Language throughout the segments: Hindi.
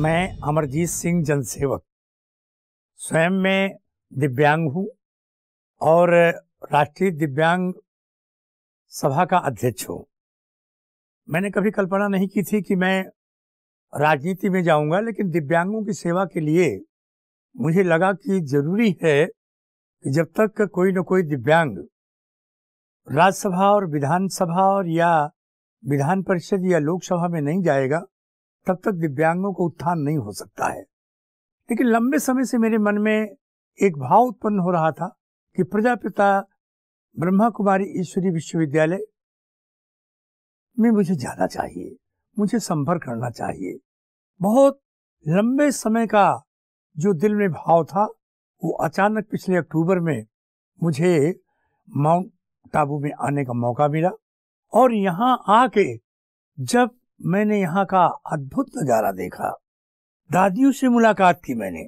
मैं अमरजीत सिंह जनसेवक स्वयं में दिव्यांग हूँ और राष्ट्रीय दिव्यांग सभा का अध्यक्ष हूँ मैंने कभी कल्पना नहीं की थी कि मैं राजनीति में जाऊंगा लेकिन दिव्यांगों की सेवा के लिए मुझे लगा कि जरूरी है कि जब तक कोई न कोई दिव्यांग राज्यसभा और विधानसभा और या विधान परिषद या लोकसभा में नहीं जाएगा तब तक दिव्यांगों का उत्थान नहीं हो सकता है लेकिन लंबे समय से मेरे मन में एक भाव उत्पन्न हो रहा था कि प्रजापिता ब्रह्मा कुमारी ईश्वरी विश्वविद्यालय में मुझे जाना चाहिए मुझे संपर्क करना चाहिए बहुत लंबे समय का जो दिल में भाव था वो अचानक पिछले अक्टूबर में मुझे माउंट आबू में आने का मौका मिला और यहाँ आके जब मैंने यहाँ का अद्भुत नज़ारा देखा दादियों से मुलाकात की मैंने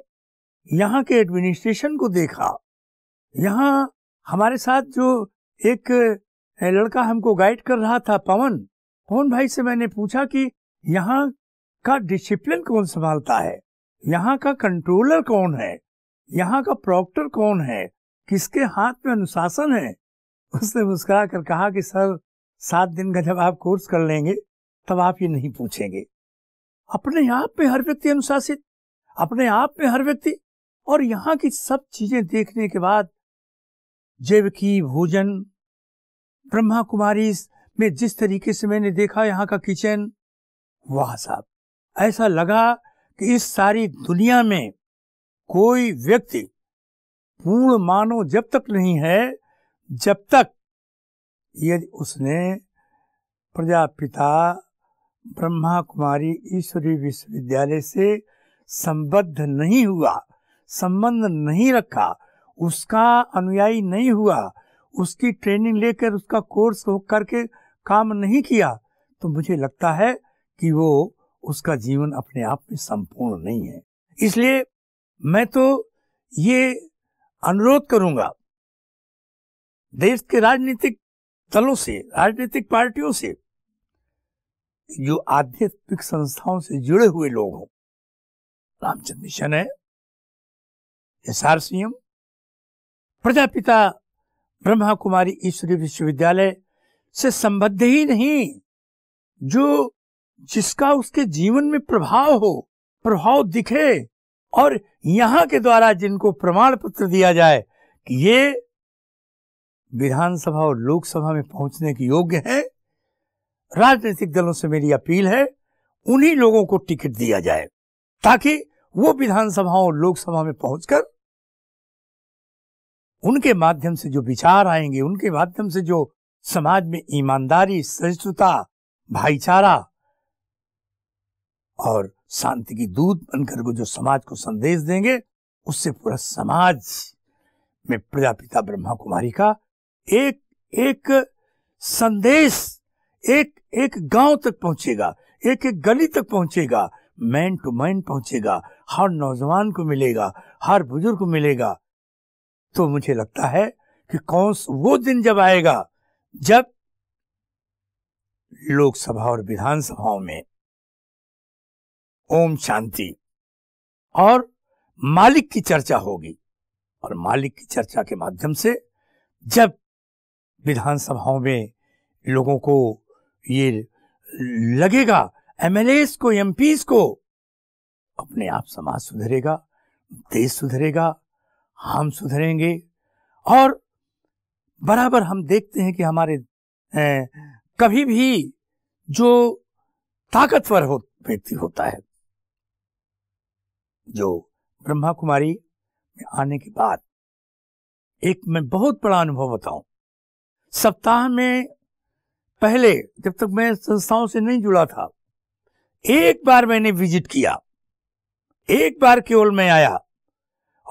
यहाँ के एडमिनिस्ट्रेशन को देखा यहाँ हमारे साथ जो एक लड़का हमको गाइड कर रहा था पवन पवन भाई से मैंने पूछा कि यहाँ का डिसिप्लिन कौन संभालता है यहाँ का कंट्रोलर कौन है यहाँ का प्रॉक्टर कौन है किसके हाथ में अनुशासन है उसने मुस्कुरा कर कहा कि सर सात दिन का जब आप कोर्स कर लेंगे तब आप ये नहीं पूछेंगे अपने आप में हर व्यक्ति अनुशासित अपने आप में हर व्यक्ति और यहाँ की सब चीजें देखने के बाद जैव की भोजन ब्रह्मा कुमारी में जिस तरीके से मैंने देखा यहाँ का किचन वाह साहब ऐसा लगा कि इस सारी दुनिया में कोई व्यक्ति पूर्ण मानव जब तक नहीं है जब तक यदि उसने प्रजापिता ब्रह्मा कुमारी ईश्वरी विश्वविद्यालय से संबद्ध नहीं हुआ संबंध नहीं रखा उसका अनुयायी नहीं हुआ उसकी ट्रेनिंग लेकर उसका कोर्स करके काम नहीं किया तो मुझे लगता है कि वो उसका जीवन अपने आप में संपूर्ण नहीं है इसलिए मैं तो ये अनुरोध करूंगा देश के राजनीतिक दलों से राजनीतिक पार्टियों से जो आध्यात्मिक संस्थाओं से जुड़े हुए लोग हों रामचंद्र मिशन है S R C Prajapita Brahma Kumari Ishwariya Vishwavidyalaya से संबद्ध ही नहीं जो जिसका उसके जीवन में प्रभाव हो प्रभाव दिखे और यहां के द्वारा जिनको प्रमाण पत्र दिया जाए कि ये विधानसभा और लोकसभा में पहुंचने के योग्य है राजनीतिक दलों से मेरी अपील है उन्हीं लोगों को टिकट दिया जाए ताकि वो विधानसभा और लोकसभा में पहुंचकर उनके माध्यम से जो विचार आएंगे उनके माध्यम से जो समाज में ईमानदारी सहिष्णुता भाईचारा और शांति की दूत बनकर वो जो समाज को संदेश देंगे उससे पूरा समाज में प्रजापिता ब्रह्मा कुमारी का एक एक संदेश एक एक गांव तक पहुंचेगा एक एक गली तक पहुंचेगा मैन टू मैन पहुंचेगा हर नौजवान को मिलेगा हर बुजुर्ग को मिलेगा तो मुझे लगता है कि कौन वो दिन जब आएगा जब लोकसभा और विधानसभाओं में ओम शांति और मालिक की चर्चा होगी और मालिक की चर्चा के माध्यम से जब विधानसभाओं में लोगों को ये लगेगा एमएलएस को एमपीस को अपने आप समाज सुधरेगा देश सुधरेगा हम सुधरेंगे और बराबर हम देखते हैं कि हमारे ए, कभी भी जो ताकतवर हो व्यक्ति होता है जो ब्रह्मा कुमारी में आने के बाद एक मैं बहुत बड़ा अनुभव बताऊं सप्ताह में पहले जब तक मैं संस्थाओं से नहीं जुड़ा था एक बार मैंने विजिट किया एक बार केवल मैं आया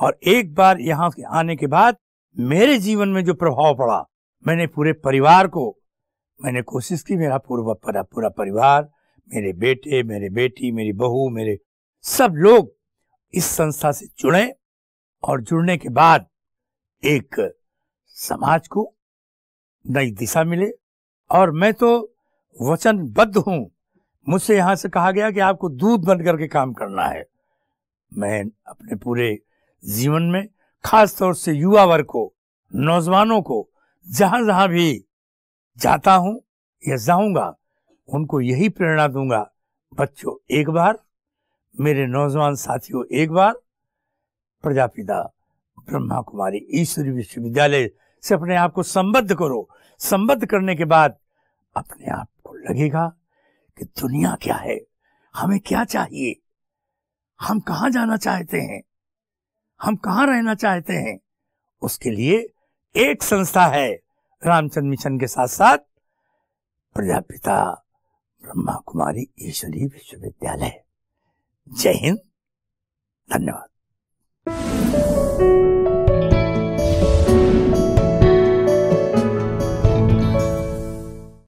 और एक बार के आने के बाद मेरे जीवन में जो प्रभाव पड़ा मैंने पूरे परिवार को मैंने कोशिश की मेरा पूर्व पूरा परिवार मेरे बेटे मेरे बेटी मेरी बहू मेरे सब लोग इस संस्था से जुड़े और जुड़ने के बाद एक समाज को नई दिशा मिले और मैं तो वचनबद्ध हूं मुझसे यहां से कहा गया कि आपको दूध बंद करके काम करना है मैं अपने पूरे जीवन में खास तौर से युवा वर्ग को नौजवानों को जहां जहां भी जाता हूं या जाऊंगा उनको यही प्रेरणा दूंगा बच्चों एक बार मेरे नौजवान साथियों एक बार प्रजापिता ब्रह्मा कुमारी ईश्वरी विश्वविद्यालय से अपने आप को संबद्ध करो संबद्ध करने के बाद अपने आप को लगेगा कि दुनिया क्या है हमें क्या चाहिए हम कहा जाना चाहते हैं हम कहा रहना चाहते हैं उसके लिए एक संस्था है रामचंद्र मिशन के साथ साथ प्रजापिता ब्रह्मा कुमारी ईश्वरी विश्वविद्यालय जय हिंद धन्यवाद